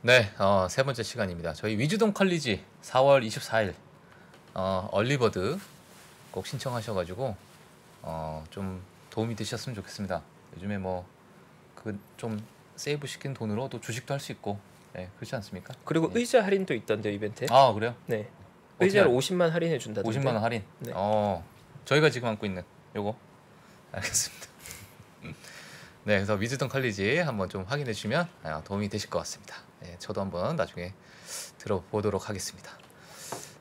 네, 어, 세 번째 시간입니다. 저희 위즈동 컬리지 4월 24일 어, 얼리버드 꼭 신청하셔가지고 어, 좀 도움이 되셨으면 좋겠습니다. 요즘에 뭐그좀 세이브 시킨 돈으로 또 주식도 할 수 있고 네, 그렇지 않습니까? 그리고 네. 의자 할인도 있던데 이벤트. 아 그래요? 네. 의자를 50만 할인해 준다던데. 50만 원 할인. 네. 어, 저희가 지금 안고 있는 요거. 알겠습니다. 음. 네, 그래서 위즈턴 컬리지 한번 좀 확인해 주시면 아, 도움이 되실 것 같습니다. 예, 저도 한번 나중에 들어보도록 하겠습니다.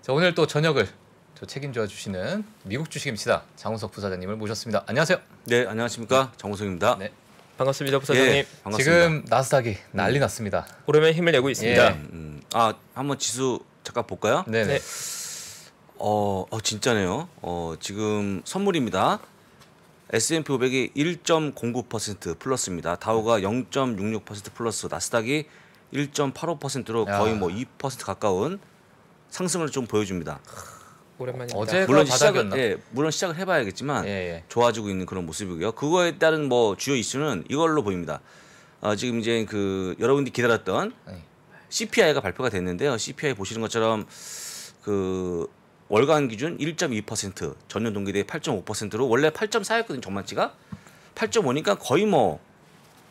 자, 오늘 또 저녁을 또 책임져 주시는 미국 주식입니다. 장우석 부사장님을 모셨습니다. 안녕하세요. 네, 안녕하십니까? 장우석입니다. 네. 반갑습니다, 부사장님. 예, 반갑습니다. 지금 나스닥이 음. 난리 났습니다. 오르면 힘을 내고 있습니다. 예. 음, 음, 아, 한번 지수 잠깐 볼까요? 네, 네. 네. 어, 어, 진짜네요. 어, 지금 선물입니다. S&P 500이 1.09% 플러스입니다. 다우가 0.66% 플러스, 나스닥이 1.85%로 거의 뭐 2% 가까운 상승을 좀 보여줍니다. 오랜만이다. 물론 시작은 예, 물론 시작을 해봐야겠지만 예, 예. 좋아지고 있는 그런 모습이고요. 그거에 따른 뭐 주요 이슈는 이걸로 보입니다. 어, 지금 이제 그 여러분들이 기다렸던 CPI가 네. 발표가 됐는데요. CPI 보시는 것처럼 그 월간 기준 1.2% 전년 동기 대비 8.5%로 원래 8.4였거든요. 전망치가 8.5니까 거의 뭐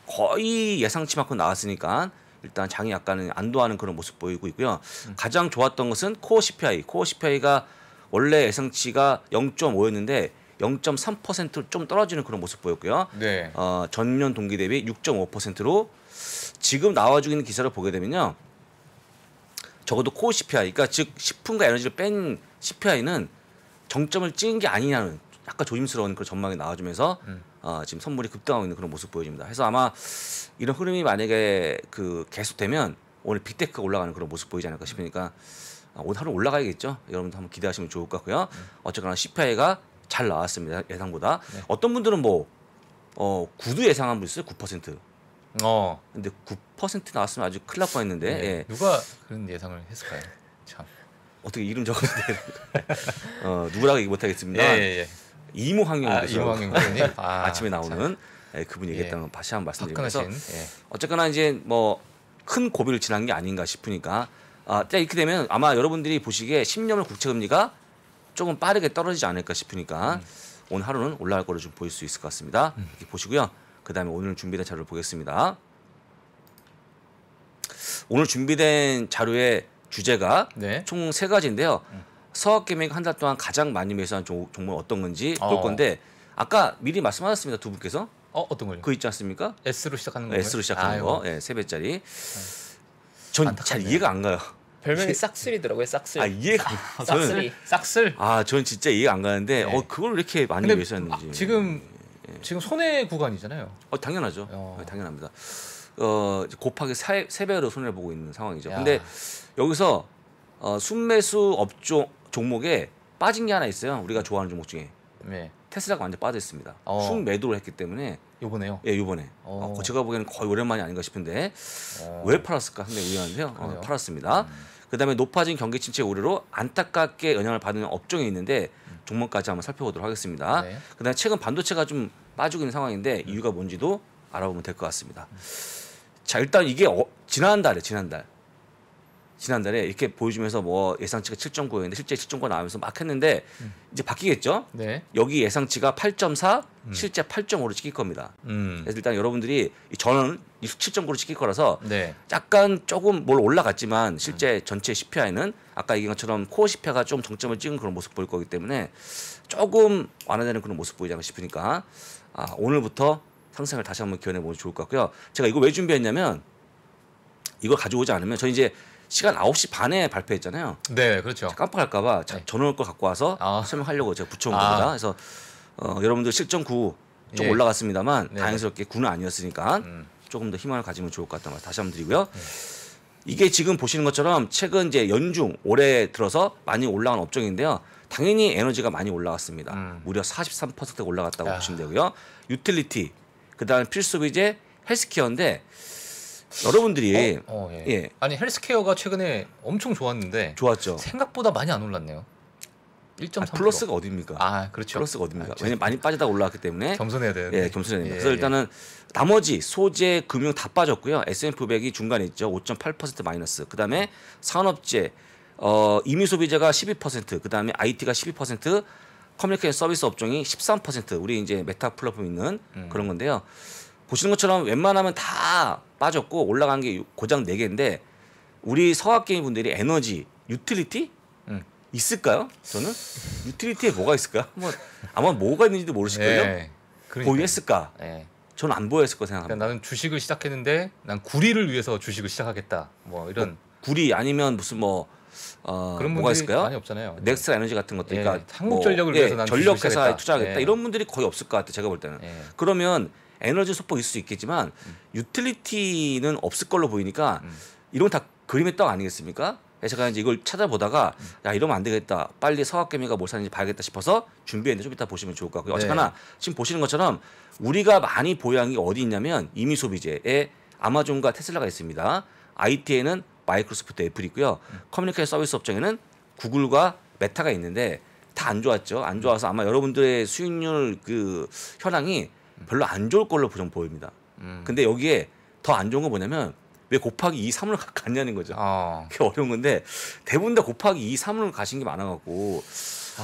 거의 예상치만큼 나왔으니까 일단 장이 약간은 안도하는 그런 모습 보이고 있고요. 음. 가장 좋았던 것은 코어 CPI. 코어 CPI가 원래 예상치가 0.5였는데 0.3%로 좀 떨어지는 그런 모습 보였고요. 네. 어, 전년 동기 대비 6.5%로 지금 나와주고 있는 기사를 보게 되면요. 적어도 코어 CPI, 그러니까 즉 식품과 에너지를 뺀 CPI는 정점을 찍은 게 아니냐는 약간 조심스러운 그런 전망이 나와주면서 음. 어, 지금 선물이 급등하고 있는 그런 모습 보여집니다. 그래서 아마 이런 흐름이 만약에 그 계속되면 오늘 빅테크가 올라가는 그런 모습 보이지 않을까 싶으니까 오늘 어, 하루 올라가야겠죠. 여러분도 한번 기대하시면 좋을 것 같고요. 네. 어쨌거나 CPI가 잘 나왔습니다. 예상보다. 네. 어떤 분들은 뭐 어, 구두 예상한 분 있어요. 9%. 어. 근데 9% 나왔으면 아주 큰일 날 뻔했는데. 네. 예. 누가 그런 예상을 했을까요? 참. 어떻게 이름 적었는데. 어, 누구라고 얘기 못 하겠습니다. 예, 예, 예. 이모 황영 아, 이모 교수님 아, 침에 나오는 예, 그분이 얘기했다는 예. 다시 한번 말씀드리면서 예. 어쨌거나 이제 뭐 큰 고비를 지난 게 아닌가 싶으니까 아, 이렇게 되면 아마 여러분들이 보시기에 10년물 국채 금리가 조금 빠르게 떨어지지 않을까 싶으니까 음. 오늘 하루는 올라갈 거를 좀 보일 수 있을 것 같습니다. 음. 이렇게 보시고요. 그다음에 오늘 준비된 자료를 보겠습니다. 오늘 준비된 자료의 주제가 네. 총세 가지인데요. 음. 서학개미가 한달 동안 가장 많이 매수한 종, 종목 어떤 건지 볼 어. 건데 아까 미리 말씀하셨습니다 두 분께서 어 어떤 거요? 그 있지 않습니까? S로 시작하는 거 S로 시작하는 거, 예, 세 배짜리. 네. 전잘 이해가 안 가요. 별명이 싹쓸이더라고요. 싹쓸. 아 이해가 안- 싹쓸이. 싹쓸. 아, 저는 진짜 이해가 안 가는데 네. 어 그걸 왜 이렇게 많이 매수했는지. 아, 지금 예. 지금 손해 구간이잖아요. 어 당연하죠. 어. 예, 당연합니다. 어 곱하기 세, 세 배로 손해 보고 있는 상황이죠. 야. 근데 여기서 어, 순매수 업종 종목에 빠진 게 하나 있어요. 우리가 좋아하는 종목 중에 네. 테슬라가 완전 빠져 있습니다. 어. 순 매도를 했기 때문에 요번에요? 예, 요번에. 어. 어, 그 제가 보기에는 거의 오랜만이 아닌가 싶은데 어. 왜 팔았을까? 상당히 의아한데요. 어, 팔았습니다. 음. 그다음에 높아진 경기 침체 우려로 안타깝게 영향을 받는 업종이 있는데 음. 종목까지 한번 살펴보도록 하겠습니다. 네. 그다음에 최근 반도체가 좀 빠지고 있는 상황인데 음. 이유가 뭔지도 알아보면 될 것 같습니다. 자, 일단 이게 어, 지난달에 지난달 지난달에 이렇게 보여주면서 뭐 예상치가 7.9였는데 실제 7.9 나오면서 막 했는데 음. 이제 바뀌겠죠. 네. 여기 예상치가 8.4, 음. 실제 8.5로 찍힐 겁니다. 음. 그래서 일단 여러분들이 저는 7.9로 찍힐 거라서 네. 약간 조금 뭘 올라갔지만 음. 실제 전체 CPI는 아까 얘기한 것처럼 코어 CPI가 좀 정점을 찍은 그런 모습 보일 거기 때문에 조금 완화되는 그런 모습 보이지 않을까 싶으니까 아, 오늘부터 상승을 다시 한번 기원해 보면 좋을 것 같고요. 제가 이거 왜 준비했냐면 이걸 가져오지 않으면 저 이제 시간 9시 반에 발표했잖아요. 네, 그렇죠. 깜빡할까 봐 자, 네. 전원을 걸 갖고 와서 아. 설명하려고 제가 붙여온 아. 겁니다. 그래서 어, 여러분들 실전 9좀 예. 올라갔습니다만 네. 다행스럽게 9는 아니었으니까 음. 조금 더 희망을 가지면 좋을 것 같다는 말 다시 한번 드리고요. 네. 이게 지금 보시는 것처럼 최근 이제 연중 올해 들어서 많이 올라간 업종인데요. 당연히 에너지가 많이 올라갔습니다. 음. 무려 43% 올라갔다고 야. 보시면 되고요. 유틸리티, 그다음 필수 비제 헬스케어인데 여러분들이 어, 어, 예. 예. 아니 헬스케어가 최근에 엄청 좋았는데 좋았죠. 생각보다 많이 안 올랐네요. 1.3 아, 플러스가 어딥니까아 그렇죠. 플러스가 어디니까 아, 왜냐면 많이 빠지다가 올라왔기 때문에 겸손해야 돼요. 예, 겸손해야 됩니다. 예, 그래서 예. 일단은 나머지 소재, 금융 다 빠졌고요. S&P 500이 중간에 있죠. 5.8% 마이너스. 그다음에 산업재, 어, 임의 소비자가 12%, 그다음에 IT가 12%, 커뮤니케이션 서비스 업종이 13%. 우리 이제 메타 플랫폼 있는 음. 그런 건데요. 보시는 것처럼 웬만하면 다 빠졌고 올라간 게고장 4개인데 우리 서학계인 분들이 에너지 유틸리티 응. 있을까요? 저는 유틸리티에 뭐가 있을까? 뭐 아마 뭐가 있는지도 모르실거예요 네, 그러니까. 보유했을까? 네. 저는 안 보였을 거 생각합니다. 그러니까 나는 주식을 시작했는데 난 구리를 위해서 주식을 시작하겠다. 뭐 이런 뭐 구리 아니면 무슨 뭐 어, 그런 뭐가 있을까요? 많이 없잖아요. 네. 넥스 트 에너지 같은 것들 예, 그러니까 한국 전력을 뭐, 예, 위해서 난 전력 회사에 투자하겠다 예. 이런 분들이 거의 없을 것 같아 요 제가 볼 때는. 예. 그러면 에너지 소포일수 있겠지만 음. 유틸리티는 없을 걸로 보이니까 음. 이런 다 그림의 떡 아니겠습니까? 그래서 제가 이제 이걸 찾아보다가 야 이러면 안 되겠다 빨리 서학개미가 뭘 사는지 봐야겠다 싶어서 준비했는데 좀 이따 보시면 좋을 것 같고요 네. 어쨌거나 지금 보시는 것처럼 우리가 많이 보유한 게 어디 있냐면 이미 소비재에 아마존과 테슬라가 있습니다 IT에는 마이크로소프트 애플이 있고요 음. 커뮤니케이션 서비스 업종에는 구글과 메타가 있는데 다 안 좋았죠 안 좋아서 아마 여러분들의 수익률 그 현황이 별로 안 좋을 걸로 보정 보입니다. 음. 근데 여기에 더 안 좋은 건 뭐냐면 왜 곱하기 2, 3으로 갔냐는 거죠. 어. 그게 어려운 건데 대부분 다 곱하기 2, 3으로 가신 게 많아갖고 아,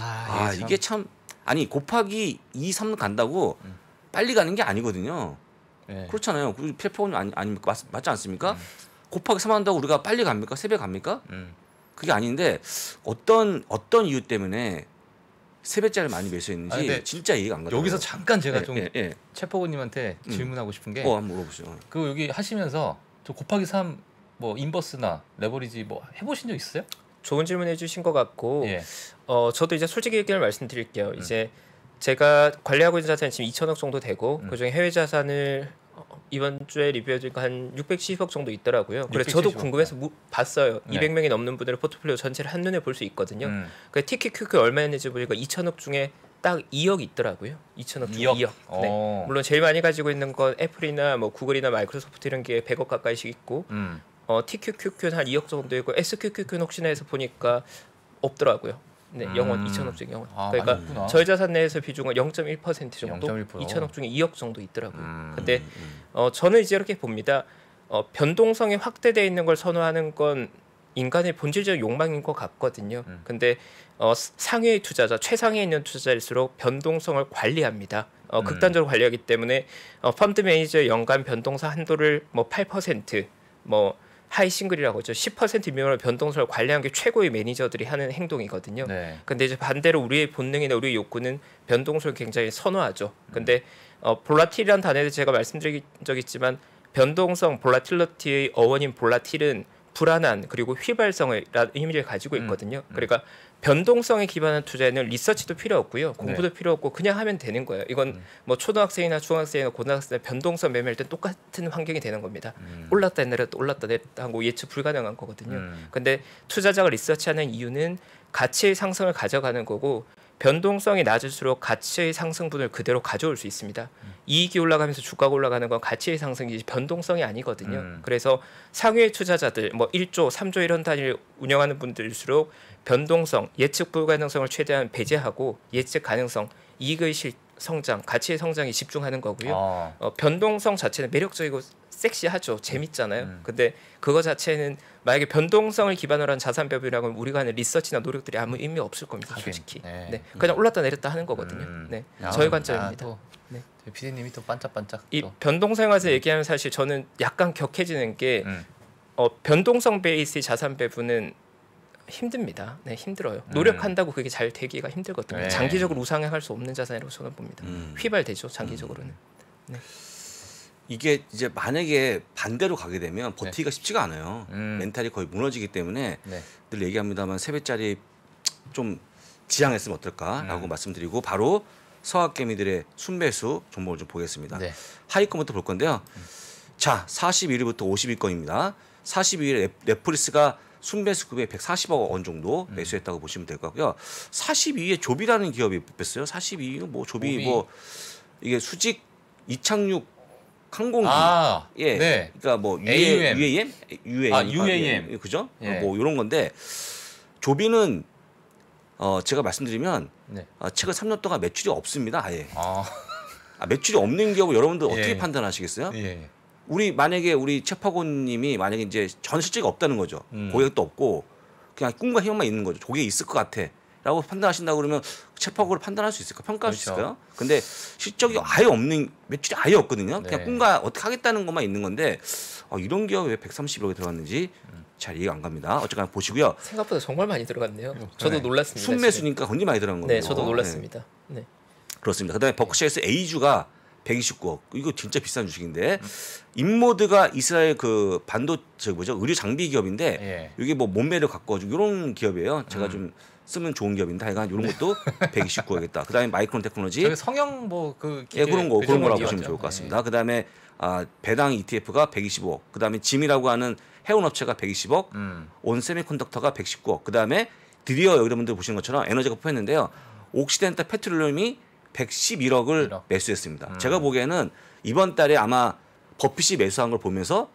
아 이게 참 아니 곱하기 2, 3 간다고 음. 빨리 가는 게 아니거든요. 네. 그렇잖아요. 필포는 그 아니, 아닙니까? 맞, 지 않습니까? 음. 곱하기 3 한다고 우리가 빨리 갑니까? 세배 갑니까? 음. 그게 아닌데 어떤 어떤 이유 때문에 세뱃자를 많이 매수했는지 아니, 진짜 이해가 안 가요. 여기서 잠깐 제가 예, 좀 예, 예. 최포고님한테 음. 질문하고 음. 싶은 게, 어, 한번 물어보시죠. 그 여기 하시면서 저 곱하기 3뭐 인버스나 레버리지 뭐 해보신 적 있어요? 좋은 질문해주신 것 같고, 예. 어 저도 이제 솔직히 의견을 말씀드릴게요. 음. 이제 제가 관리하고 있는 자산이 지금 2천억 정도 되고 음. 그중에 해외 자산을 이번 주에 리뷰해 주니까 한 610억 정도 있더라고요. 그래서 저도 궁금해서 무, 봤어요. 네. 200명이 넘는 분들의 포트폴리오 전체를 한눈에 볼 수 있거든요. 음. 그티 q 큐큐 얼마였는지 보니까 2천억 중에 딱 2억 있더라고요. 2천억 중 2억. 2억. 네. 어. 물론 제일 많이 가지고 있는 건 애플이나 뭐 구글이나 마이크로소프트 이런 게 100억 가까이씩 있고 음. 어, TQQQ는 한 2억 정도 있고 SQQQ는 혹시나 해서 보니까 없더라고요. 네, 영원 음. 2천억 중에 영원. 아, 그러니까 맞구나. 저자산 내에서 비중은 0.1% 정도, 0.1%. 2천억 중에 2억 정도 있더라고요. 음. 근데 음, 음. 어, 저는 이제 이렇게 봅니다. 어, 변동성이 확대돼 있는 걸 선호하는 건 인간의 본질적 욕망인 것 같거든요. 음. 근데 어, 상위 투자자, 최상위에 있는 투자자일수록 변동성을 관리합니다. 어, 음. 극단적으로 관리하기 때문에 어, 펀드 매니저 연간 변동사 한도를 뭐 8%, 뭐 하이 싱글이라고 하죠. 10% 미만의 변동성을 관리하는 게 최고의 매니저들이 하는 행동이거든요. 네. 근데 이제 반대로 우리의 본능이나 우리의 욕구는 변동성을 굉장히 선호하죠. 근데 어, 볼라틸이라는 단어에 제가 말씀드린 적 있지만 변동성 볼라틸러티의 어원인 볼라틸은 불안한 그리고 휘발성을 의미를 가지고 음. 있거든요. 음, 음. 그러니까 변동성에 기반한 투자에는 리서치도 필요 없고요. 공부도 네. 필요 없고 그냥 하면 되는 거예요. 이건 음. 뭐 초등학생이나 중학생이나 고등학생 변동성 매매할 때 똑같은 환경이 되는 겁니다. 음. 올랐다 내렸다 올랐다 내렸다 하고 예측 불가능한 거거든요. 음. 근데 투자자가 리서치하는 이유는 가치의 상승을 가져가는 거고 변동성이 낮을수록 가치의 상승분을 그대로 가져올 수 있습니다. 음. 이익이 올라가면서 주가가 올라가는 건 가치의 상승이지 변동성이 아니거든요. 음. 그래서 상위의 투자자들 뭐 1조, 3조 이런 단위를 운영하는 분들일수록 변동성, 예측 불가능성을 최대한 배제하고 예측 가능성, 이익의 실 성장, 가치의 성장에 집중하는 거고요. 아. 어, 변동성 자체는 매력적이고 섹시하죠. 재밌잖아요. 음. 근데 그거 자체는 만약에 변동성을 기반으로 한 자산 배분이라고 하면 우리가 하는 리서치나 노력들이 아무 의미 없을 겁니다. 솔직히. 네. 네. 그냥 올랐다 내렸다 하는 거거든요. 음. 네. 아, 저희 관점입니다. 아, 네. 피디님이 또 반짝반짝. 이 변동성에 서 음. 얘기하면 사실 저는 약간 격해지는 게 음. 어, 변동성 베이스의 자산 배분은 힘듭니다. 네, 힘들어요. 음. 노력한다고 그게 잘 되기가 힘들거든요. 네. 장기적으로 우상향할 수 없는 자산이라고 저는 봅니다. 휘발되죠, 장기적으로는. 네. 이게 이제 만약에 반대로 가게 되면 네. 버티기가 네. 쉽지가 않아요. 음. 멘탈이 거의 무너지기 때문에 네. 늘 얘기합니다만 세 배짜리 좀 지향했으면 어떨까라고 음. 말씀드리고 바로 서학개미들의 순배수 종목을 좀 보겠습니다. 네. 하위권부터 볼 건데요. 음. 자, 41위부터 5 2위권입니다 42위에 레프리스가 순배수급에 140억 원 정도 음. 매수했다고 보시면 될 것같고요 42위에 조비라는 기업이 뺐어요. 42위는 뭐 조비 오미. 뭐 이게 수직 이착륙 항공기. 아, 예. 네. 그러니까 뭐 UAM, UAM, UAM, 아, UAM. 아, 예. 그죠? 예. 뭐요런 뭐 건데 조비는 어 제가 말씀드리면 네. 어, 최근 3년 동안 매출이 없습니다. 아예. 아. 아 매출이 없는 경우 여러분들 어떻게 예. 판단하시겠어요? 예. 우리 만약에 우리 채파고님이 만약에 이제 전실적이 없다는 거죠. 음. 고객도 없고 그냥 꿈과 희망만 있는 거죠. 저게 있을 것 같아. 라고 판단하신다 고 그러면 체포하고 판단할 수 있을까? 평가할 그렇죠. 수 있을까요? 근데 실적이 아예 없는 매출이 아예 없거든요. 그냥 네. 꿈과 어떻게 하겠다는 것만 있는 건데 어, 이런 기업이 왜1 3 0억에 들어갔는지 잘 이해가 안 갑니다. 어쨌거나 보시고요. 생각보다 정말 많이 들어갔네요. 네. 저도 네. 놀랐습니다. 순매수니까 건지 많이 들어간 거예요. 네, 저도 네. 놀랐습니다. 네. 그렇습니다. 그다음에 버크셔에서 A주가 129억. 이거 진짜 비싼 주식인데 인모드가 이스라엘 그 반도 저 뭐죠 의료 장비 기업인데 예. 이게 뭐 몸매를 갖고 이런 기업이에요. 제가 음. 좀 쓰면 좋은 기업인데 하여간 이런 것도 129억 하겠다. 그다음에 마이크론 테크놀로지 성형 뭐그 예, 그런 거 그런 거라고 보시면 좋을 것 네. 같습니다. 네. 그다음에 아, 배당 ETF가 125억. 그다음에 짐이라고 하는 해운 업체가 120억, 음. 온 세미컨덕터가 119억. 그다음에 드디어 여러분들 보시는 것처럼 에너지가 포했는데요. 옥시덴타 페트롤륨이 111억을 1억. 매수했습니다. 음. 제가 보기에는 이번 달에 아마 버핏이 매수한 걸 보면서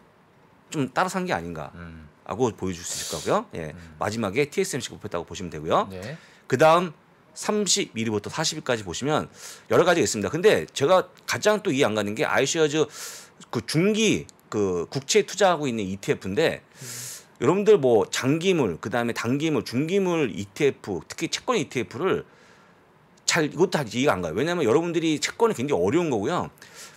좀 따라 산 게 아닌가. 음. 라고 보여줄 수 있을 거고요. 예. 음. 마지막에 TSMC가 뽑혔다고 보시면 되고요. 네. 그 다음 31위부터 40위까지 보시면 여러 가지가 있습니다. 근데 제가 가장 또 이해 안 가는 게 아이시어즈 그 중기 그 국채 투자하고 있는 ETF인데 음. 여러분들 뭐 장기물 그다음에 단기물 중기물 ETF 특히 채권 ETF를 잘 이것도 이해가 안 가요. 왜냐하면 여러분들이 채권이 굉장히 어려운 거고요.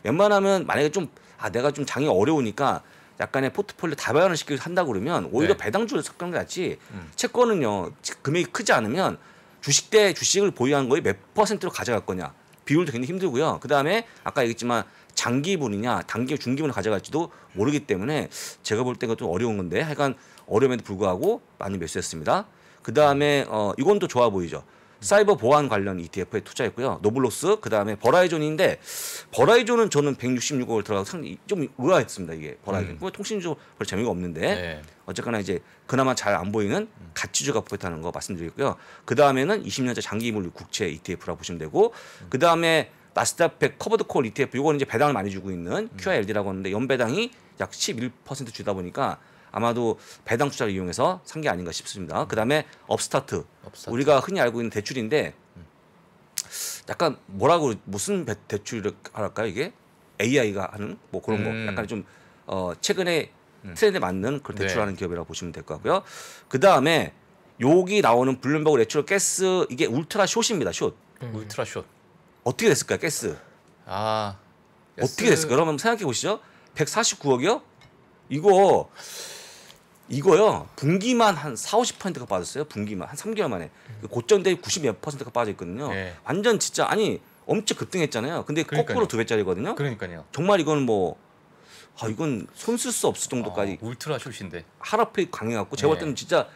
웬만하면 만약에 좀 아 내가 좀 장이 어려우니까 약간의 포트폴리오 다변화 시키고 한다고 그러면 오히려 네. 배당주를 섞는 게 낫지 음. 채권은요 금액이 크지 않으면 주식 대 주식을 보유한 거에 몇 퍼센트로 가져갈 거냐 비율도 굉장히 힘들고요 그다음에 아까 얘기했지만 장기분이냐 단기 중기분을 가져갈지도 모르기 때문에 제가 볼 때가 좀 어려운 건데 하여간 어려움에도 불구하고 많이 매수했습니다 그다음에 어 이건 또 좋아 보이죠 사이버 보안 관련 ETF에 투자했고요. 노블로스 그다음에 버라이존인데 버라이존은 저는 166억을 들어가서 상당히 좀 의아했습니다. 이게 버라이존. 음. 통신주 별 재미가 없는데 네. 어쨌거나 이제 그나마 잘 안 보이는 가치주가 보였다는 거 말씀드리고요. 그다음에는 20년째 장기 이물류 국채 ETF라 고 보시면 되고 그다음에 나스닥 100 커버드 콜 ETF 이는 이제 배당을 많이 주고 있는 음. QILD라고 하는데 연배당이 약 11% 주다 보니까 아마도 배당 투자를 이용해서 산 게 아닌가 싶습니다. 음. 그다음에 업스타트. 업스타트. 우리가 흔히 알고 있는 대출인데 약간 뭐라고 무슨 대출을할까 이게 AI가 하는 뭐 그런 음. 거 약간 좀 어, 최근에 음. 트렌드에 맞는 그 대출하는 네. 기업이라고 보시면 될 것 같고요. 그 다음에 여기 나오는 블룸버그 레츄럴 가스 이게 울트라 숏입니다. 숏. 음. 울트라 숏. 어떻게 됐을까요? 가스. 아. 어떻게 됐을까요? 그러면 생각해 보시죠. 149억이요? 이거 이거요 분기만 한 4, 50%가 빠졌어요. 분기만 한 3개월 만에 음. 그 고점대 90 몇 퍼센트가 빠져 있거든요. 네. 예. 완전 진짜 아니 엄청 급등했잖아요. 근데 그러니까요. 거꾸로 두 배짜리거든요. 그러니까요. 정말 이건뭐 아, 이건 손쓸 수 없을 정도까지 아, 울트라 쇼인데 하락폭이 강해갖고 제가 네. 볼 때는 진짜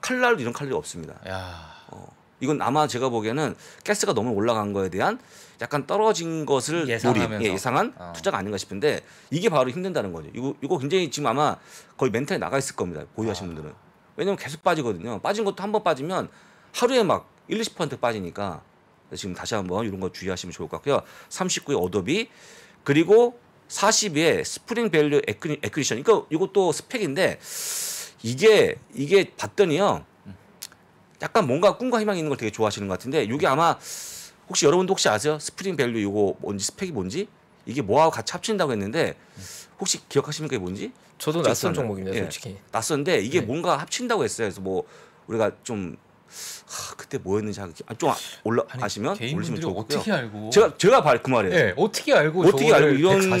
칼날도 이런 칼날이 없습니다. 야. 어, 이건 아마 제가 보기에는 가스가 너무 올라간 거에 대한 약간 떨어진 것을 예상하면서. 예, 상한 어. 투자가 아닌가 싶은데 이게 바로 힘든다는 거죠. 이거 이거 굉장히 지금 아마 거의 멘탈이 나가 있을 겁니다. 보유하신 어. 분들은. 왜냐면 계속 빠지거든요. 빠진 것도 한 번 빠지면 하루에 막 1, 20% 빠지니까 지금 다시 한번 이런 거 주의하시면 좋을 것 같고요. 3 9의 어도비 그리고 4 0의 스프링 밸류 에크리, 에크리션. 그러니까 이것도 스펙인데 이게 이게 봤더니요. 약간 뭔가 꿈과 희망이 있는 걸 되게 좋아하시는 것 같은데 이게 아마 혹시 여러분도 혹시 아세요? 스프링 밸류 이거 뭔지 스펙이 뭔지 이게 뭐하고 같이 합친다고 했는데 혹시 기억하시는게 뭔지? 저도 낯선 종목입니다, 예. 솔직히. 낯선데 이게 네. 뭔가 합친다고 했어요. 그래서 뭐 우리가 좀 하, 그때 뭐였는지 아, 좀 아, 올라 아니, 아시면 올리시면 좋고요. 어떻게 알고? 제가 제가 발 그 말이에요. 네, 어떻게 알고? 어떻게 알고 이런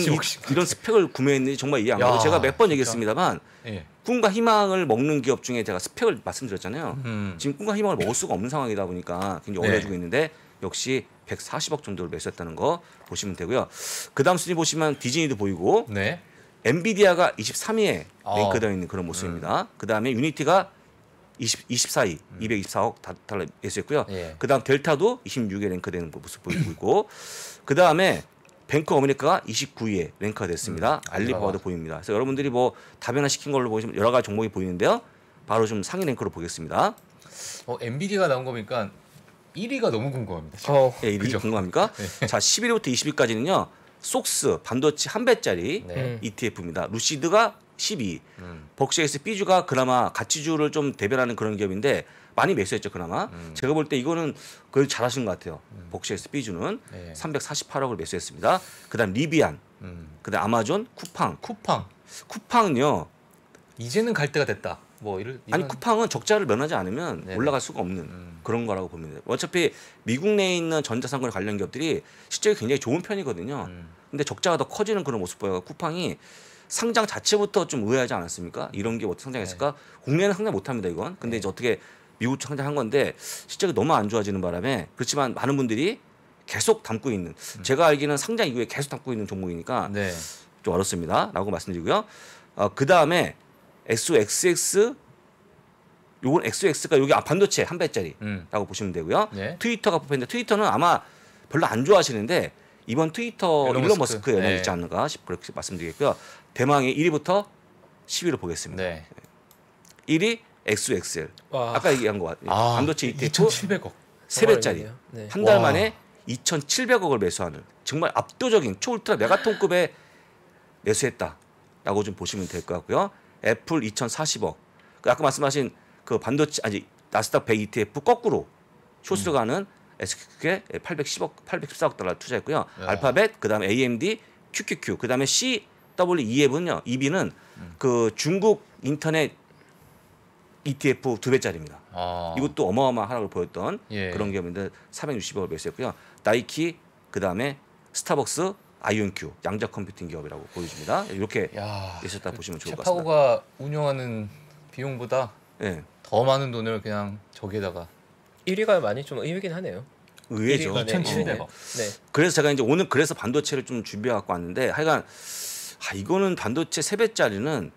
이런 스펙을 구매했는지 정말 이해 안 가고 제가 몇 번 얘기했습니다만 네. 꿈과 희망을 먹는 기업 중에 제가 스펙을 말씀드렸잖아요. 음. 지금 꿈과 희망을 먹을 수가 없는 상황이다 보니까 굉장히 네. 어려워지고 있는데 역시 140억 정도를 매수했다는 거 보시면 되고요. 그다음 순위 보시면 디즈니도 보이고 네. 엔비디아가 23위에 아. 랭크되어 있는 그런 모습입니다. 음. 그다음에 유니티가 20, 24위, 음. 224억 달러 매수했고요. 예. 그다음 델타도 26위에 랭크되는 모습 보이고 있고 그다음에 뱅크 어메리카가 29위에 랭크가 됐습니다. 음. 알리바바도 보입니다. 그래서 여러분들이 뭐다변화 시킨 걸로 보시면 여러 가지 종목이 보이는데요. 바로 좀 상위 랭크로 보겠습니다. 어, 엔비디가 아 나온 거니까 보 1위가 너무 궁금합니다. 어, 네, 예, 1위 그죠? 궁금합니까? 네. 자, 11위부터 20위까지는요. 속스 반도체 한 배짜리 네. 음. ETF입니다. 루시드가 12, 음. 벅시에스 삐주가 그나마 가치주를 좀 대변하는 그런 기업인데 많이 매수했죠 그나마. 음. 제가 볼 때 이거는 그걸 잘하신 것 같아요. 음. 벅시에스 삐주는 네. 348억을 매수했습니다. 그다음 리비안, 음. 그다음 아마존, 쿠팡. 쿠팡. 쿠팡은요. 이제는 갈 때가 됐다. 뭐 이런, 아니 쿠팡은 적자를 면하지 않으면 네네. 올라갈 수가 없는 음. 그런 거라고 봅니다. 어차피 미국 내에 있는 전자상거래 관련 기업들이 실적이 굉장히 좋은 편이거든요. 음. 근데 적자가 더 커지는 그런 모습 보여요. 쿠팡이 상장 자체부터 좀 의아하지 않았습니까? 이런 게 어떻게 상장했을까? 네. 국내는 상장 못합니다 이건. 근데 네. 이제 어떻게 미국 상장한 건데 실적이 너무 안 좋아지는 바람에 그렇지만 많은 분들이 계속 담고 있는 음. 제가 알기는 상장 이후에 계속 담고 있는 종목이니까 네. 좀 어렵습니다라고 말씀드리고요. 어, 그 다음에 XOXX 요건 XOX가 여기 아 반도체 한 배짜리라고 음. 보시면 되고요. 네. 트위터가 뽑혔는데 트위터는 아마 별로 안 좋아하시는데 이번 트위터 일론, 일 머스크. 의영향 네. 있지 않는가 싶 그렇게 말씀드리겠고요. 대망의 1위부터 10위로 보겠습니다. 네. 1위 XOXL. 와. 아까 얘기한 거 아, 요 반도체 ETF 2,700억. 3배짜리. 네. 한달 만에 2,700억을 매수하는 정말 압도적인 초울트라 메가톤급에 매수했다라고 좀 보시면 될 것 같고요. 애플 2,040억. 그 아까 말씀하신 그 반도체 아니 나스닥 100 ETF 거꾸로 쇼스로 음. 가는 SQ에 810억 814억 달러 투자했고요. 야. 예. 알파벳 그다음에 AMD QQQ 그다음에 CWEF은요. EB는 음. 그 중국 인터넷 ETF 두 배짜리입니다. 아. 이것도 어마어마한 하락을 보였던 예. 그런 기업인데 460억을 매수했고요. 나이키 그다음에 스타벅스 아이온큐 양자 컴퓨팅 기업이라고 보여집니다. 이렇게 있었다 그 보시면 좋을 것 같습니다. 파고가 운영하는 비용보다 네. 더 많은 돈을 그냥 저기에다가 1위가 많이 좀 의외긴 하네요. 의외죠. 2,700억. 어. 네. 그래서 제가 이제 오늘 그래서 반도체를 좀 준비해 갖고 왔는데 하여간 아 이거는 반도체 세 배짜리는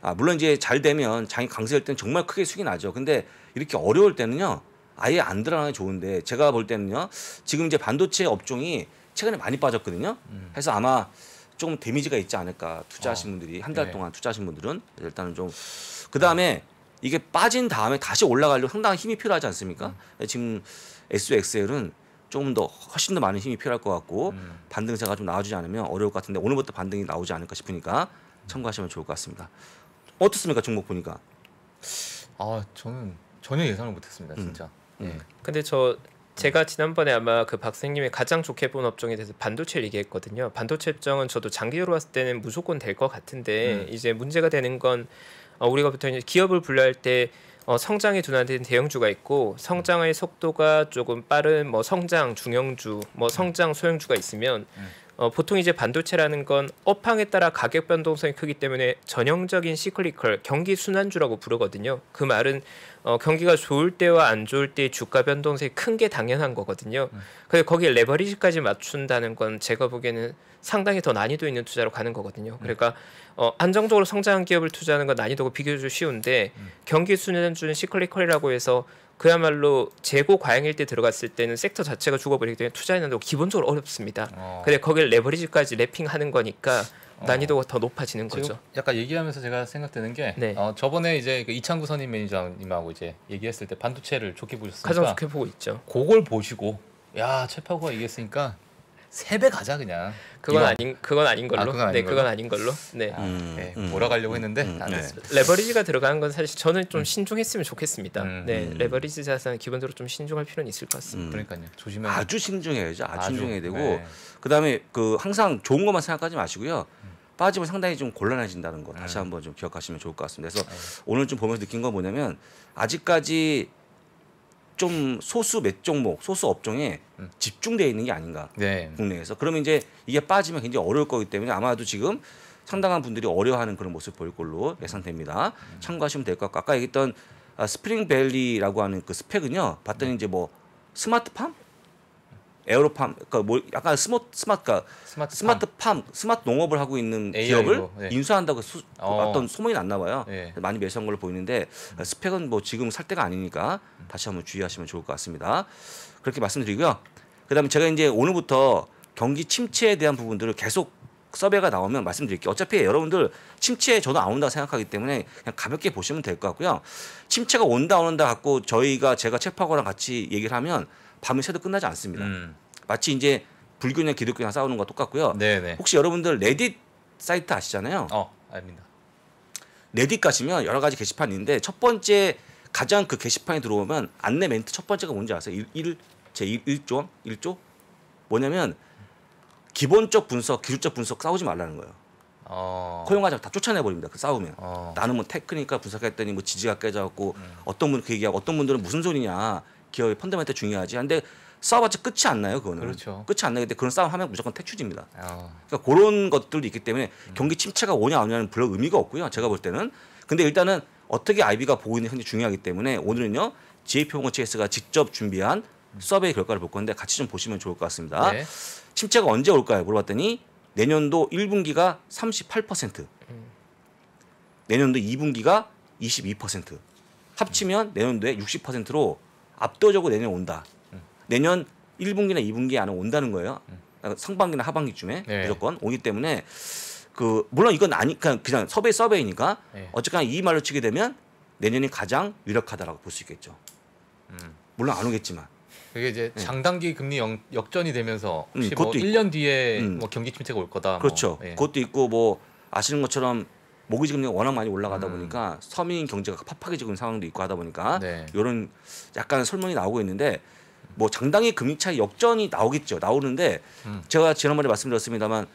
아 물론 이제 잘 되면 장이 강세일 때는 정말 크게 수익이 나죠. 근데 이렇게 어려울 때는요. 아예 안 들어가는 게 좋은데 제가 볼 때는요. 지금 이제 반도체 업종이 최근에 많이 빠졌거든요. 그래서 아마 조금 데미지가 있지 않을까 투자하신 어. 분들이 한달 네. 동안 투자하신 분들은 일단은 좀그 다음에 이게 빠진 다음에 다시 올라가려고 상당한 힘이 필요하지 않습니까? 음. 예, 지금 SXL은 조금 더 훨씬 더 많은 힘이 필요할 것 같고 음. 반등세가 좀 나와주지 않으면 어려울 것 같은데 오늘부터 반등이 나오지 않을까 싶으니까 음. 참고하시면 좋을 것 같습니다. 어떻습니까 종목 보니까? 아 저는 전혀 예상을 못했습니다 음. 진짜. 음. 예. 근데 저 제가 지난번에 아마 그 박사님의 가장 좋게 본 업종에 대해서 반도체를 얘기했거든요. 반도체 업종은 저도 장기적으로 봤을 때는 무조건 될 것 같은데 음. 이제 문제가 되는 건 어, 우리가 보통 기업을 분류할 때 어, 성장에 둔화된 대형주가 있고 성장의 속도가 조금 빠른 뭐 성장 중형주, 뭐 성장 소형주가 있으면 음. 어, 보통 이제 반도체라는 건 업황에 따라 가격 변동성이 크기 때문에 전형적인 시클리컬 경기 순환주라고 부르거든요. 그 말은 어, 경기가 좋을 때와 안 좋을 때 주가 변동성이 큰 게 당연한 거거든요. 음. 근데 거기에 레버리지까지 맞춘다는 건 제가 보기에는 상당히 더 난이도 있는 투자로 가는 거거든요. 음. 그러니까 어, 안정적으로 성장한 기업을 투자하는 건 난이도가 비교적 쉬운데 음. 경기 순환주는 시클리컬이라고 해서 그야말로 재고 과잉일 때 들어갔을 때는 섹터 자체가 죽어버리기 때문에 투자하는데 기본적으로 어렵습니다. 어. 근데 거기를 레버리지까지 랩핑하는 거니까 어. 난이도가 어. 더 높아지는 거죠. 약간 얘기하면서 제가 생각되는 게 네. 어, 저번에 이제 그 이창구 선임 매니저님하고 이제 얘기했을 때 반도체를 좋게 보셨으니까 가장 좋게 보고 있죠. 그걸 보시고 야 채파고가 이겼으니까 세배 가자 그냥. 그건 아닌 그건 아닌 걸로. 아, 그건 아닌 네, 그건 아닌 걸로. 네. 아, 음, 네 음, 몰아가려고 음, 했는데 음, 안 됐습니다. 네. 레버리지가 들어가는 건 사실 저는 좀 음. 신중했으면 좋겠습니다. 음, 네, 레버리지 자산 기본적으로 좀 신중할 필요는 있을 것 같습니다. 그러니까요. 조심해. 아주 신중해야죠. 아주, 아주 신중해야 되고 네. 그다음에 그 항상 좋은 것만 생각하지 마시고요. 빠지면 상당히 좀 곤란해진다는 거 다시 한번 좀 기억하시면 좋을 것 같습니다. 그래서 오늘 좀 보면서 느낀 건 뭐냐면 아직까지 좀 소수 몇 종목, 소수 업종에 음. 집중되어 있는 게 아닌가 네. 국내에서. 그러면 이제 이게 빠지면 굉장히 어려울 거기 때문에 아마도 지금 상당한 분들이 어려워하는 그런 모습 보일 걸로 예상됩니다. 음. 참고하시면 될 것 같고 아까 얘기했던 아, 스프링 밸리라고 하는 그 스펙은요. 봤더니 네. 이제 뭐 스마트팜 에어로팜 그러니까 뭐 약간 스모트 스마트가 스마트, 스마트 그러니까 팜. 스마트 농업을 하고 있는 기업을 네. 인수한다고 수, 어. 어떤 소문이 났나 봐요. 네. 많이 매수한 걸로 보이는데 음. 스펙은 뭐 지금 살 때가 아니니까 음. 다시 한번 주의하시면 좋을 것 같습니다. 그렇게 말씀드리고요. 그다음에 제가 이제 오늘부터 경기 침체에 대한 부분들을 계속 서베가 나오면 말씀드릴게요. 어차피 여러분들 침체에 저도 안 온다 생각하기 때문에 그냥 가볍게 보시면 될 것 같고요. 침체가 온다 오는다 갖고 저희가 제가 채파고랑 같이 얘기를 하면 밤을 새도 끝나지 않습니다. 음. 마치 이제 불교냐 기독교냐 싸우는 거 똑같고요. 네네. 혹시 여러분들 레딧 사이트 아시잖아요. 어, 압니다. 레딧 가시면 여러 가지 게시판이있는데첫 번째 가장 그 게시판에 들어오면 안내 멘트 첫 번째가 뭔지 아세요? 일제1조1조 뭐냐면 기본적 분석, 기술적 분석 싸우지 말라는 거예요. 어... 허용하자 다 쫓아내 버립니다. 그 싸우면 어... 나는 뭐 테크니까 분석했더니 뭐 지지가 깨져갖고 음. 어떤 분그 얘기하고 어떤 분들은 무슨 소리냐 기업의 펀더멘트 중요하지. 근데 싸워봤자 끝이 안 나요, 그거는. 그렇죠. 끝이 안 나기 때문에 그런 싸움 하면 무조건 퇴출입니다 아. 그러니까 그런 것들도 있기 때문에 음. 경기 침체가 오냐 안 오냐는 별로 의미가 없고요. 제가 볼 때는. 근데 일단은 어떻게 IB가 보고 있는 현재 중요하기 때문에 오늘은요. JP홍어체스가 직접 준비한 음. 서베이 결과를 볼 건데 같이 좀 보시면 좋을 것 같습니다. 네. 침체가 언제 올까요? 물어봤더니 내년도 1분기가 38%, 음. 내년도 2분기가 22%, 합치면 내년도에 60%로 압도적으로 내년 온다. 내년 1분기나 2분기 안에 온다는 거예요. 음. 상반기나 하반기쯤에 네. 무조건 오기 때문에 그 물론 이건 아니 그냥 그냥 서베이 서베이니까 네. 어쨌거나 이 말로 치게 되면 내년이 가장 유력하다라고 볼 수 있겠죠. 음. 물론 안 오겠지만. 그게 이제 네. 장단기 금리 역, 전이 되면서 혹시 음, 뭐 1년 있고. 뒤에 음. 뭐 경기 침체가 올 거다. 뭐. 그렇죠. 뭐, 예. 그것도 있고 뭐 아시는 것처럼 모기지 금리가 워낙 많이 올라가다 음. 보니까 서민 경제가 팍팍해지는 상황도 있고 하다 보니까 네. 이런 약간 설명이 나오고 있는데 뭐 장당의 금리 차이 역전이 나오겠죠. 나오는데 음. 제가 지난번에 말씀드렸습니다만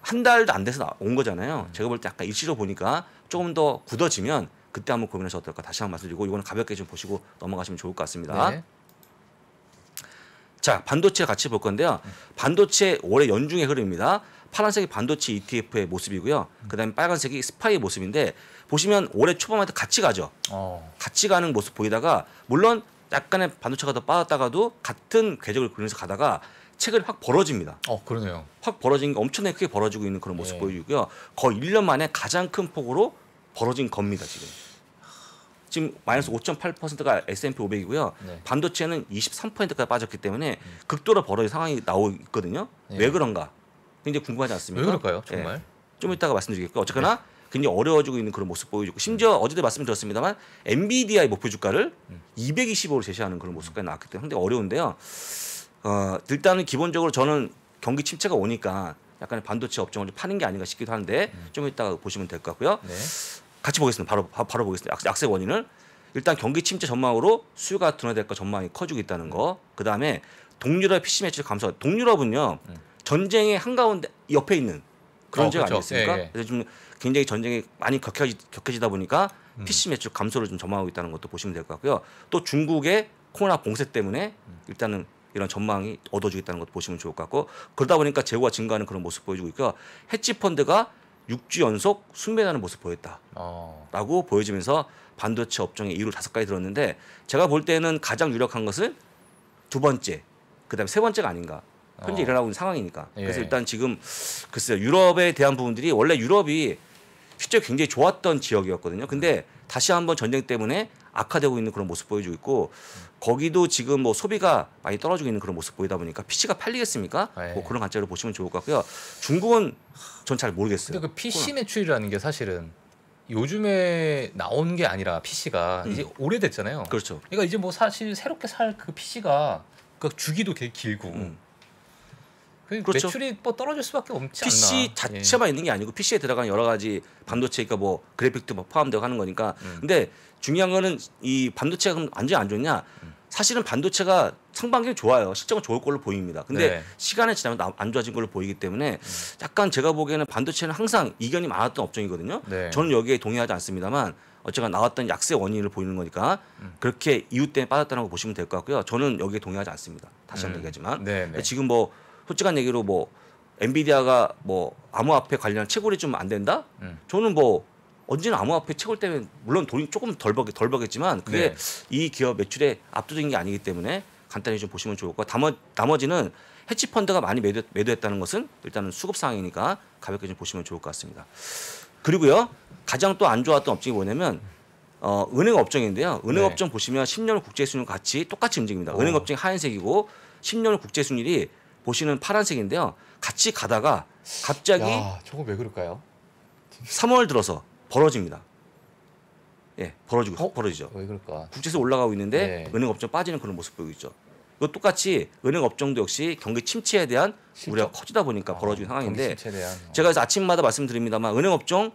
한 달도 안 돼서 온 거잖아요. 음. 제가 볼 때 약간 일시로 보니까 조금 더 굳어지면 그때 한번 고민해서 어떨까 다시 한번 말씀드리고 이거는 가볍게 좀 보시고 넘어가시면 좋을 것 같습니다. 네. 자, 반도체 같이 볼 건데요. 반도체 올해 연중의 흐름입니다. 파란색이 반도체 ETF의 모습이고요. 그다음에 빨간색이 스파이의 모습인데 보시면 올해 초반부터 같이 가죠. 어. 같이 가는 모습 보이다가 물론 약간의 반도체가 더 빠졌다가도 같은 궤적을 그리면서 가다가 책을 확 벌어집니다. 어, 그러네요. 확 벌어진 게 엄청나게 크게 벌어지고 있는 그런 모습 네. 보이주고요 거의 1년 만에 가장 큰 폭으로 벌어진 겁니다, 지금. 지금 마이너스 5.8%가 S&P 500이고요. 네. 반도체는 23%까지 빠졌기 때문에 음. 극도로 벌어진 상황이 나오고 있거든요. 네. 왜 그런가? 굉장히 궁금하지 않습니까? 왜 그럴까요? 네. 정말? 네. 좀 이따가 말씀드리겠고 어쨌거나 네. 굉장히 어려워지고 있는 그런 모습 보여주고 심지어 어제도 말씀드렸습니다만 엔비디아의 목표 주가를 225로 음. 제시하는 그런 모습까지 나왔기 때문에 상당히 어려운데요. 어, 일단은 기본적으로 저는 경기 침체가 오니까 약간의 반도체 업종을 파는 게 아닌가 싶기도 한데 음. 좀 이따가 보시면 될 것 같고요. 네. 같이 보겠습니다. 바로 바로 보겠습니다. 약세 원인을 일단 경기 침체 전망으로 수요가 둔화될 거 전망이 커지고 있다는 거. 그 다음에 동유럽 PC 매출 감소. 동유럽은요 전쟁의 한 가운데 옆에 있는 그런 어, 지역 어, 그렇죠. 아니겠습니까? 예, 예. 그래서 좀 굉장히 전쟁이 많이 격해지, 격해지다 보니까 음. PC 매출 감소를 좀 전망하고 있다는 것도 보시면 될 것 같고요. 또 중국의 코로나 봉쇄 때문에 일단은 이런 전망이 얻어지고있다는 것도 보시면 좋을 것 같고 그러다 보니까 재고가 증가하는 그런 모습 보여주고 있고요. 헤지 펀드가 육주 연속 순매하는 모습 보였다라고 어. 보여지면서 반도체 업종의 2로 다섯 가지 들었는데 제가 볼 때는 가장 유력한 것은 두 번째 그다음에 세 번째가 아닌가 현재 어. 일어나고 있는 상황이니까 예. 그래서 일단 지금 글쎄요 유럽에 대한 부분들이 원래 유럽이 실제 굉장히 좋았던 지역이었거든요 근데 다시 한번 전쟁 때문에 악화되고 있는 그런 모습 보여주고 있고 거기도 지금 뭐 소비가 많이 떨어지고 있는 그런 모습 보이다 보니까 PC가 팔리겠습니까? 뭐 네. 뭐 그런 관점으로 보시면 좋을 것 같고요. 중국은 전잘 모르겠어요. 근데 그 PC 매출이라는 게 사실은 요즘에 나온 게 아니라 PC가 음. 이제 오래됐잖아요. 그렇죠. 그러니까 이제 뭐 사실 새롭게 살 그 PC가 그 그러니까 주기도 되게 길고 음. 그렇죠. 매출이 뭐 떨어질 수밖에 없지 PC 않나. 예. 자체만 예. 있는 게 아니고 PC에 들어가는 여러 가지 반도체니까 뭐 그래픽도 뭐 포함되고 하는 거니까. 음. 근데 중요한 거는 이 반도체가 그럼 완전히 안 좋냐? 음. 사실은 반도체가 상반기는 좋아요. 실적은 좋을 걸로 보입니다. 근데 네. 시간이 지나면 안 좋아진 걸로 보이기 때문에 음. 약간 제가 보기에는 반도체는 항상 이견이 많았던 업종이거든요. 네. 저는 여기에 동의하지 않습니다만 어쨌든 나왔던 약세 원인을 보이는 거니까 음. 그렇게 이유 때문에 빠졌다는 거 보시면 될 것 같고요. 저는 여기에 동의하지 않습니다. 다시 한번 음. 얘기하지만 네, 네. 지금 뭐 솔직한 얘기로 뭐 엔비디아가 뭐 암호화폐 관련 채굴이 좀 안 된다? 음. 저는 뭐 언제나 암호화폐 채굴 때문에 물론 돈이 조금 덜벌게덜 버겠지만 그게 네. 이 기업 매출에 압도적인 게 아니기 때문에 간단히 좀 보시면 좋을 거. 나머 나머지는 해치펀드가 많이 매도, 매도했다는 것은 일단은 수급 상황이니까 가볍게 좀 보시면 좋을 것 같습니다. 그리고요 가장 또 안 좋았던 업종이 뭐냐면 어, 은행 업종인데요. 은행 네. 업종 보시면 10년 국제 순율 같이 똑같이 움직입니다. 오. 은행 업종 이 하얀색이고 10년 국제 순율이 보시는 파란색인데요. 같이 가다가 갑자기 야, 저거 왜 그럴까요? 3월 들어서 벌어집니다. 예, 벌어지고 어? 벌어지죠. 왜 그럴까? 국제에서 올라가고 있는데 네. 은행 업종 빠지는 그런 모습 보이고 있죠. 이거 똑같이 은행 업종도 역시 경기 침체에 대한 실적? 우려가 커지다 보니까 아, 벌어진 상황인데 어. 제가 그래서 아침마다 말씀드립니다만 은행 업종